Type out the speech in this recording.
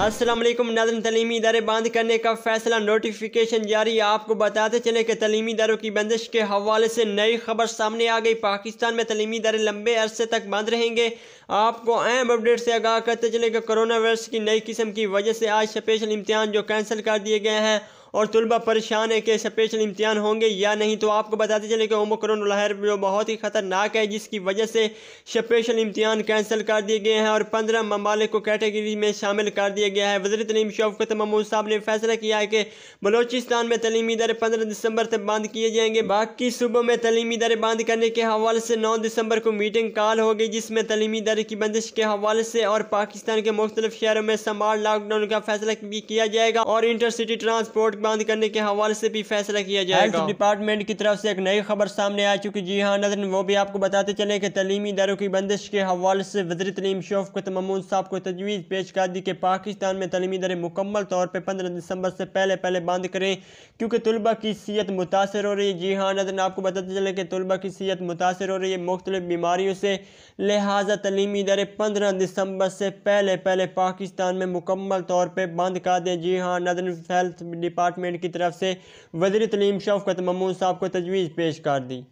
असलम नाजन तलीमी इदारे बंद करने का फैसला नोटिफिकेशन जारी आपको बताते चले कि तलीमी इदारों की बंदिश के हवाले से नई खबर सामने आ गई पाकिस्तान में तलीमी इदारे लंबे अरसे तक बंद रहेंगे आपको अहम अपडेट से आगाह करते चले कि कोरोना वायरस की नई किस्म की वजह से आज स्पेशल इम्तहान जो कैंसिल कर दिए गए हैं और तलबा परेशान है कि स्पेशल इम्तहान होंगे या नहीं तो आपको बताते चले कि ओमोक्रोन लहर जो बहुत ही ख़तरनाक है जिसकी वजह से स्पेशल इम्तहान कैंसिल कर दिए गए हैं और पंद्रह ममालिक को कैटेगरी में शामिल कर दिया गया है वजर तलीम शौकत महमूद साहब ने फैसला किया है कि बलोचिस्तान में तलीमी दरें पंद्रह दिसंबर तक बंद किए जाएंगे बाकी सूबों में तलीमी दरें बंद करने के हवाले से नौ दिसंबर को मीटिंग कॉल होगी जिसमें तलीमी दर की बंदिश के हवाले से और पाकिस्तान के मुख्तलिफ शहरों में समाल लॉकडाउन का फैसला भी किया जाएगा और इंटरसिटी ट्रांसपोर्ट बंद करने के हवाले से भी फैसला किया जाएगा हेल्थ डिपार्टमेंट की तरफ से एक नई खबर सामने आ चुकी जी हाँ नजर वो भी आपको बताते चले कि तलीमी इदारों की बंदिश के हवाले से वजर तलीम शोफकत ममून साहब को तजवीज़ पेश कर दी कि पाकिस्तान में तलीमी इदारे मुकम्मल तौर पर पंद्रह दिसंबर से पहले पहले बंद करें क्योंकि तलबा की सीहत मुतासर हो रही है जी हाँ नजर आपको बताते चले कि तलबा की सीहत मुतासर हो रही है मुख्तलिफ बीमारियों से लिहाजा तलीमी इदारे पंद्रह दिसंबर से पहले पहले पाकिस्तान में मुकम्मल तौर पर बंद कर दें जी हाँ नजर हेल्थ डिपार्ट डिपार्टमेंट की तरफ से वजी तलीम शवकत ममून साहब को तजवीज़ पेश कर दी